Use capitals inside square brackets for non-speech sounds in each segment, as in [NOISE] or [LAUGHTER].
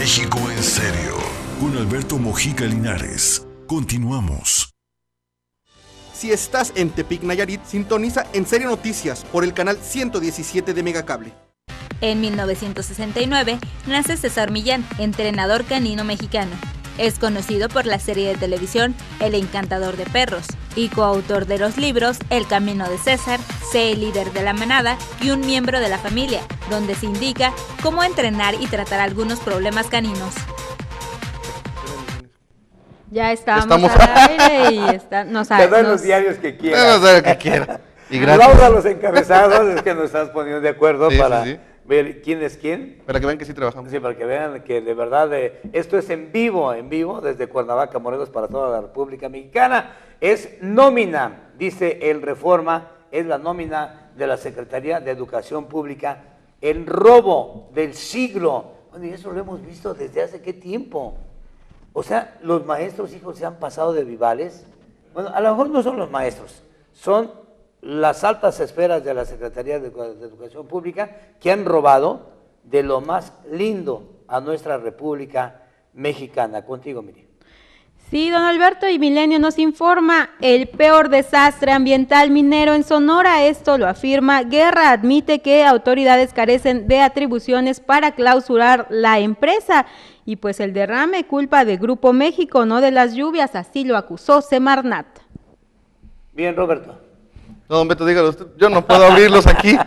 México en serio, con Alberto Mojica Linares. Continuamos. Si estás en Tepic Nayarit, sintoniza en Serio Noticias por el canal 117 de Megacable. En 1969 nace César Millán, entrenador canino mexicano. Es conocido por la serie de televisión El encantador de perros y coautor de los libros El camino de César, Sé el líder de la manada y Un miembro de la familia, donde se indica cómo entrenar y tratar algunos problemas caninos. Ya estamos, estamos... [LAUGHS] aire y está... nos, Te doy los diarios que quieras. Nos que quieras. Y gracias. a los encabezados, es que nos estás poniendo de acuerdo para quién es quién. Para que vean que sí trabajamos. Sí, para que vean que de verdad eh, esto es en vivo, en vivo, desde Cuernavaca, Morelos, para toda la República Mexicana. Es nómina, dice el Reforma, es la nómina de la Secretaría de Educación Pública, el robo del siglo. Bueno, y eso lo hemos visto desde hace qué tiempo. O sea, los maestros, hijos, se han pasado de vivales. Bueno, a lo mejor no son los maestros, son las altas esferas de la Secretaría de Educación Pública que han robado de lo más lindo a nuestra República Mexicana. Contigo, Miriam. Sí, don Alberto, y Milenio nos informa el peor desastre ambiental minero en Sonora. Esto lo afirma Guerra. Admite que autoridades carecen de atribuciones para clausurar la empresa. Y pues el derrame culpa de Grupo México, no de las lluvias, así lo acusó Semarnat. Bien, Roberto. No, don Beto, dígalo Yo no puedo abrirlos aquí.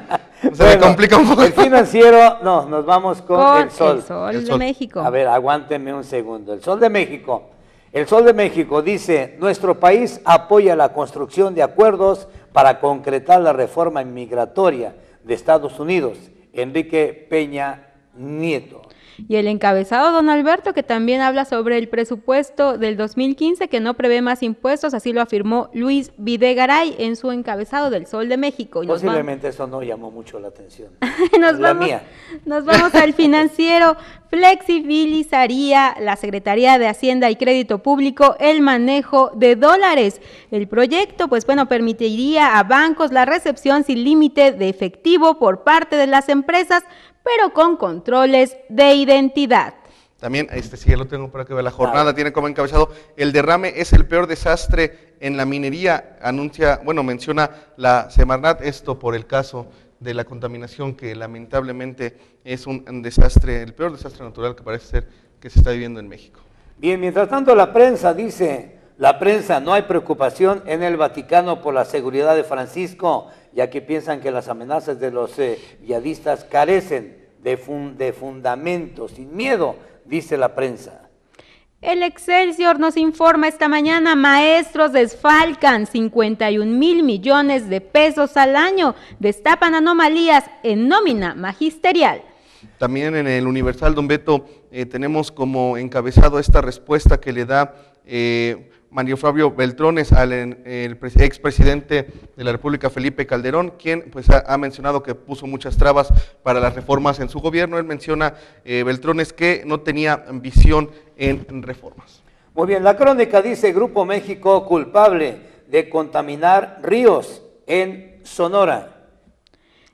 [LAUGHS] Se me complica un poco. El financiero, no, nos vamos con, el, sol. el sol. de México. A ver, aguántenme un segundo. El sol de México. El Sol de México dice, nuestro país apoya la construcción de acuerdos para concretar la reforma inmigratoria de Estados Unidos. Enrique Peña Nieto. Y el encabezado, don Alberto, que también habla sobre el presupuesto del 2015 que no prevé más impuestos, así lo afirmó Luis Videgaray en su encabezado del Sol de México. Posiblemente eso no llamó mucho la atención. [LAUGHS] nos vamos al [LAUGHS] financiero flexibilizaría la Secretaría de Hacienda y Crédito Público el manejo de dólares. El proyecto, pues bueno, permitiría a bancos la recepción sin límite de efectivo por parte de las empresas, pero con controles de identidad. También, este sí, ya lo tengo para que vea. La jornada tiene como encabezado: el derrame es el peor desastre en la minería. Anuncia, bueno, menciona la Semarnat esto por el caso de la contaminación que lamentablemente es un desastre, el peor desastre natural que parece ser que se está viviendo en México. Bien, mientras tanto la prensa dice, la prensa no hay preocupación en el Vaticano por la seguridad de Francisco, ya que piensan que las amenazas de los viadistas eh, yadistas carecen de fundamento, sin miedo, dice la prensa. El Excelsior nos informa esta mañana, maestros desfalcan 51 mil millones de pesos al año, destapan anomalías en nómina magisterial. También en el Universal, don Beto, eh, tenemos como encabezado esta respuesta que le da eh, Mario Fabio Beltrones, al el expresidente de la República, Felipe Calderón, quien pues ha, mencionado que puso muchas trabas para las reformas en su gobierno. Él menciona, eh, Beltrones, que no tenía visión en reformas. Muy bien, la crónica dice Grupo México culpable de contaminar ríos en Sonora.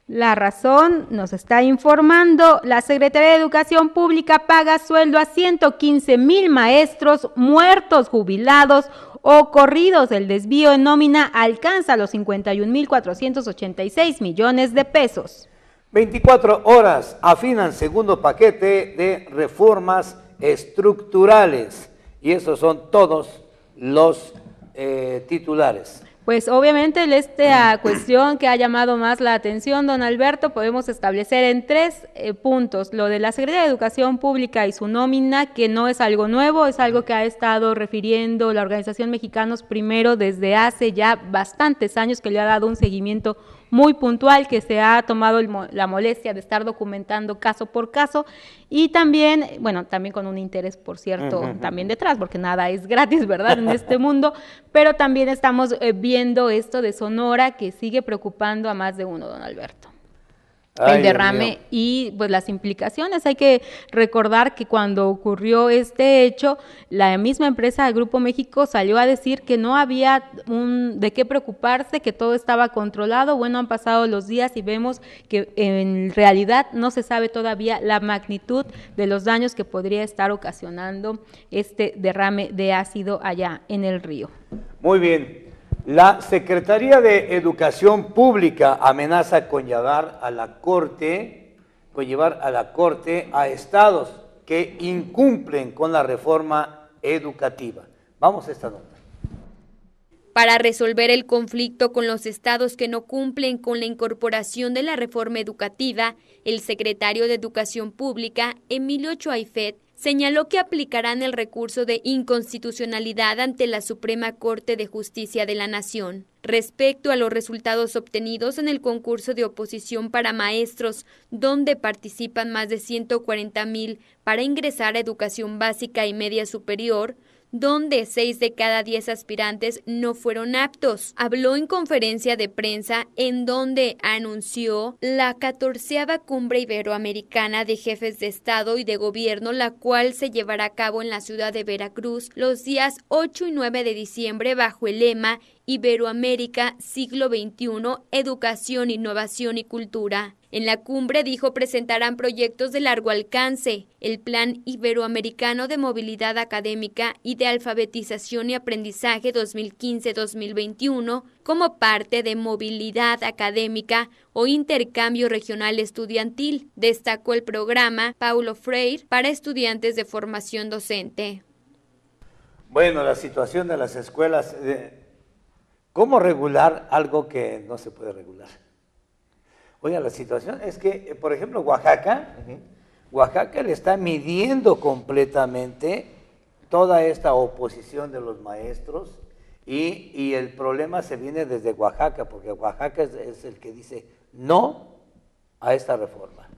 La razón nos está informando, la Secretaría de Educación Pública paga sueldo a 115 mil maestros muertos, jubilados o corridos. El desvío en nómina alcanza los 51 mil 486 millones de pesos. 24 horas afinan segundo paquete de reformas estructurales y esos son todos los eh, titulares pues obviamente en esta [CLEARS THROAT] cuestión que ha llamado más la atención, don Alberto, podemos establecer en tres eh, puntos. Lo de la Secretaría de Educación Pública y su nómina, que no es algo nuevo, es algo que ha estado refiriendo la Organización Mexicanos Primero desde hace ya bastantes años, que le ha dado un seguimiento muy puntual que se ha tomado la molestia de estar documentando caso por caso y también, bueno, también con un interés, por cierto, también detrás, porque nada es gratis, ¿verdad? En este [LAUGHS] mundo, pero también estamos eh, viendo esto de Sonora que sigue preocupando a más de uno, don Alberto el derrame y pues las implicaciones. Hay que recordar que cuando ocurrió este hecho, la misma empresa de Grupo México salió a decir que no había un, de qué preocuparse, que todo estaba controlado. Bueno, han pasado los días y vemos que en realidad no se sabe todavía la magnitud de los daños que podría estar ocasionando este derrame de ácido allá en el río. Muy bien, la Secretaría de Educación Pública amenaza con llevar a la Corte, a la Corte a estados que incumplen con la reforma educativa. Vamos a esta nota. Para resolver el conflicto con los estados que no cumplen con la incorporación de la reforma educativa, el secretario de Educación Pública, Emilio Choaifet, señaló que aplicarán el recurso de inconstitucionalidad ante la Suprema Corte de Justicia de la Nación. Respecto a los resultados obtenidos en el concurso de oposición para maestros, donde participan más de 140 mil para ingresar a educación básica y media superior, donde seis de cada diez aspirantes no fueron aptos. Habló en conferencia de prensa en donde anunció la catorceava cumbre iberoamericana de jefes de Estado y de Gobierno, la cual se llevará a cabo en la ciudad de Veracruz los días 8 y 9 de diciembre bajo el lema Iberoamérica, siglo XXI, Educación, Innovación y Cultura. En la cumbre dijo presentarán proyectos de largo alcance, el Plan Iberoamericano de Movilidad Académica y de Alfabetización y Aprendizaje 2015-2021 como parte de Movilidad Académica o Intercambio Regional Estudiantil, destacó el programa Paulo Freire para estudiantes de formación docente. Bueno, la situación de las escuelas... Eh, ¿Cómo regular algo que no se puede regular? Oiga, la situación es que, eh, por ejemplo, Oaxaca, Oaxaca le está midiendo completamente toda esta oposición de los maestros y, el problema se viene desde Oaxaca, porque Oaxaca es el que dice no a esta reforma.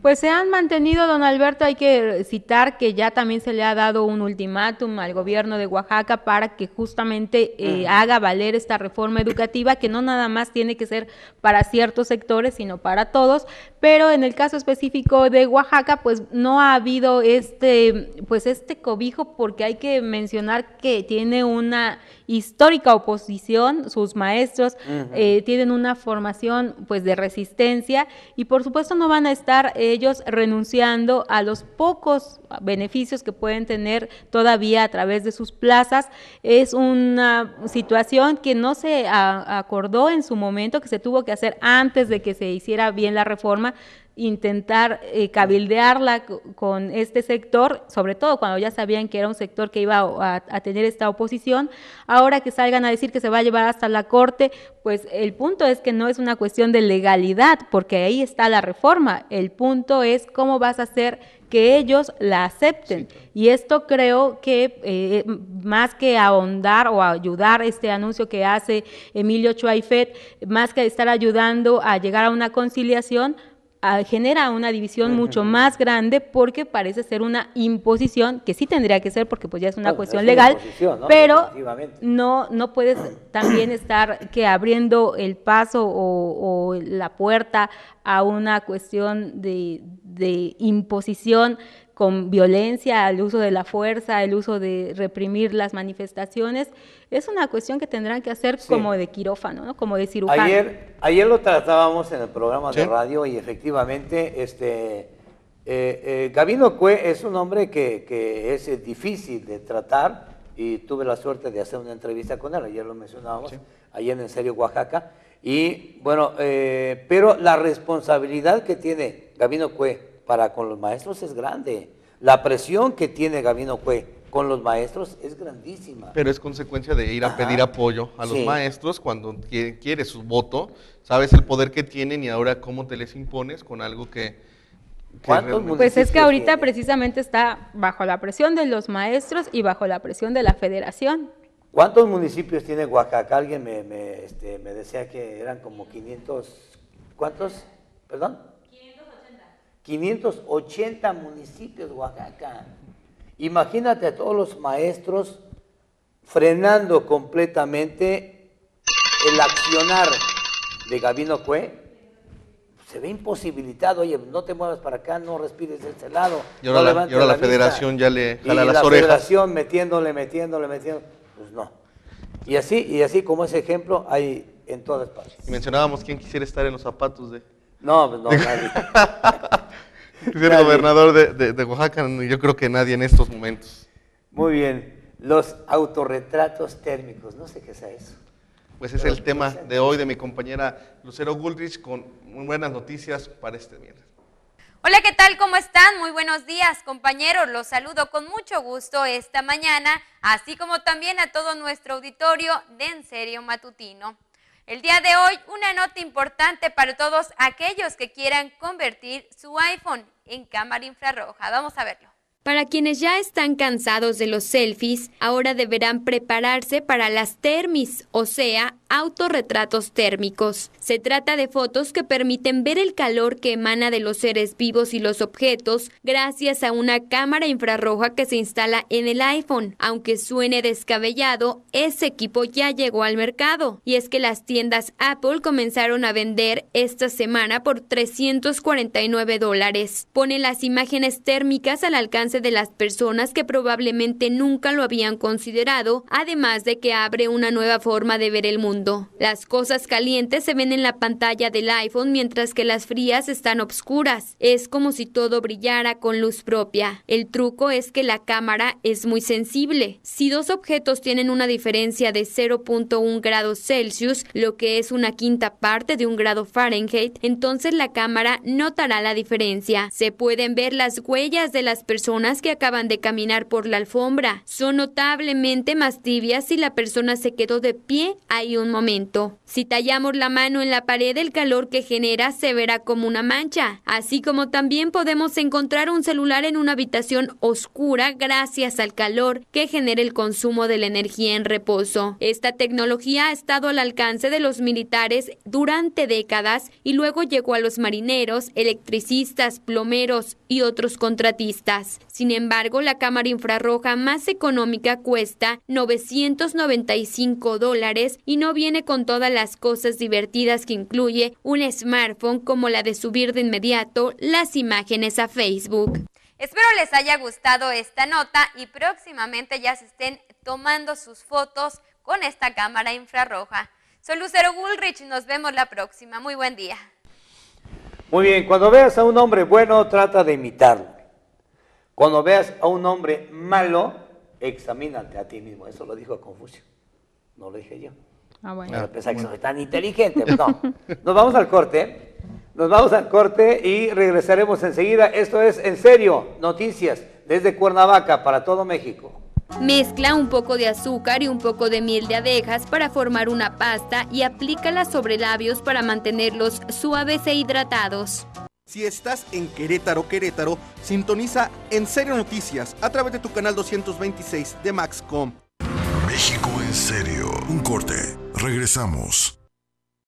Pues se han mantenido, don Alberto, hay que citar que ya también se le ha dado un ultimátum al gobierno de Oaxaca para que justamente eh, haga valer esta reforma educativa, que no nada más tiene que ser para ciertos sectores, sino para todos, pero en el caso específico de Oaxaca, pues no ha habido este, pues este cobijo, porque hay que mencionar que tiene una histórica oposición, sus maestros eh, tienen una formación pues de resistencia y por supuesto no van a estar ellos renunciando a los pocos beneficios que pueden tener todavía a través de sus plazas. Es una situación que no se acordó en su momento, que se tuvo que hacer antes de que se hiciera bien la reforma, intentar eh, cabildearla con este sector, sobre todo cuando ya sabían que era un sector que iba a, tener esta oposición, ahora que salgan a decir que se va a llevar hasta la Corte, pues el punto es que no es una cuestión de legalidad, porque ahí está la reforma, el punto es cómo vas a hacer que ellos la acepten. Y esto creo que eh, eh, más que ahondar o ayudar este anuncio que hace Emilio Chuaifet, más que estar ayudando a llegar a una conciliación, genera una división mucho más grande porque parece ser una imposición que sí tendría que ser porque pues ya es una cuestión legal, pero no no puedes también estar que abriendo el paso o, la puerta a una cuestión de, de imposición con violencia, el uso de la fuerza, el uso de reprimir las manifestaciones, es una cuestión que tendrán que hacer como de quirófano, ¿no? como de cirujano. Ayer, ayer lo tratábamos en el programa de radio y efectivamente este, eh, eh, Gabino Cue es un hombre que, es eh, difícil de tratar y tuve la suerte de hacer una entrevista con él, ayer lo mencionábamos, ayer en Serio Oaxaca, y bueno, pero la responsabilidad que tiene Gabino Cue para con los maestros es grande. La presión que tiene Gabino Cue con los maestros es grandísima. Pero es consecuencia de ir a pedir apoyo a los maestros cuando quiere su voto, sabes el poder que tienen y ahora cómo te les impones con algo que... pues es que ahorita precisamente está bajo la presión de los maestros y bajo la presión de la federación. ¿Cuántos municipios tiene Oaxaca? Alguien me, me, este, me decía que eran como 500... ¿Cuántos? Perdón. 580 municipios de Oaxaca. Imagínate a todos los maestros frenando completamente el accionar de Gabino Cue. Se ve imposibilitado, oye, no te muevas para acá, no respires de este lado. Y ahora, la, federación ya le jala las orejas orejas. La federación metiéndole, metiéndole, metiéndole. Pues no. Y así, y así como ese ejemplo, hay en todas partes. Y mencionábamos quién quisiera estar en los zapatos de. No, pues no, nadie. [LAUGHS] [LAUGHS] El gobernador de, de, de, Oaxaca, yo creo que nadie en estos momentos. Muy bien. Los autorretratos térmicos, no sé qué sea eso. Pues es el tema de hoy de mi compañera Lucero Guldrich con muy buenas noticias para este viernes. Hola, ¿qué tal? ¿Cómo están? Muy buenos días, compañeros. Los saludo con mucho gusto esta mañana, así como también a todo nuestro auditorio de En Serio Matutino. El día de hoy, una nota importante para todos aquellos que quieran convertir su iPhone en cámara infrarroja. Vamos a verlo. Para quienes ya están cansados de los selfies, ahora deberán prepararse para las termis, o sea, autorretratos térmicos. Se trata de fotos que permiten ver el calor que emana de los seres vivos y los objetos gracias a una cámara infrarroja que se instala en el iPhone. Aunque suene descabellado, ese equipo ya llegó al mercado. Y es que las tiendas Apple comenzaron a vender esta semana por 349 dólares. Pone las imágenes térmicas al alcance de las personas que probablemente nunca lo habían considerado, además de que abre una nueva forma de ver el mundo. Las cosas calientes se ven en la pantalla del iPhone mientras que las frías están obscuras. Es como si todo brillara con luz propia. El truco es que la cámara es muy sensible. Si dos objetos tienen una diferencia de 0.1 grados Celsius, lo que es una quinta parte de un grado Fahrenheit, entonces la cámara notará la diferencia. Se pueden ver las huellas de las personas que acaban de caminar por la alfombra. Son notablemente más tibias si la persona se quedó de pie ahí un momento. Si tallamos la mano en la pared, el calor que genera se verá como una mancha, así como también podemos encontrar un celular en una habitación oscura gracias al calor que genera el consumo de la energía en reposo. Esta tecnología ha estado al alcance de los militares durante décadas y luego llegó a los marineros, electricistas, plomeros y otros contratistas. Sin embargo, la cámara infrarroja más económica cuesta 995 dólares y no viene con todas las cosas divertidas que incluye un smartphone como la de subir de inmediato las imágenes a Facebook. Espero les haya gustado esta nota y próximamente ya se estén tomando sus fotos con esta cámara infrarroja. Soy Lucero y nos vemos la próxima. Muy buen día. Muy bien, cuando veas a un hombre bueno, trata de imitarlo. Cuando veas a un hombre malo, examínate a ti mismo. Eso lo dijo Confucio. No lo dije yo. Ah, bueno. Ah, que soy tan inteligente. Nos vamos al corte. Nos vamos al corte y regresaremos enseguida. Esto es En Serio, Noticias desde Cuernavaca para todo México. Mezcla un poco de azúcar y un poco de miel de abejas para formar una pasta y aplícala sobre labios para mantenerlos suaves e hidratados. Si estás en Querétaro, Querétaro, sintoniza En Serio Noticias a través de tu canal 226 de Maxcom. México en serio. Un corte. Regresamos.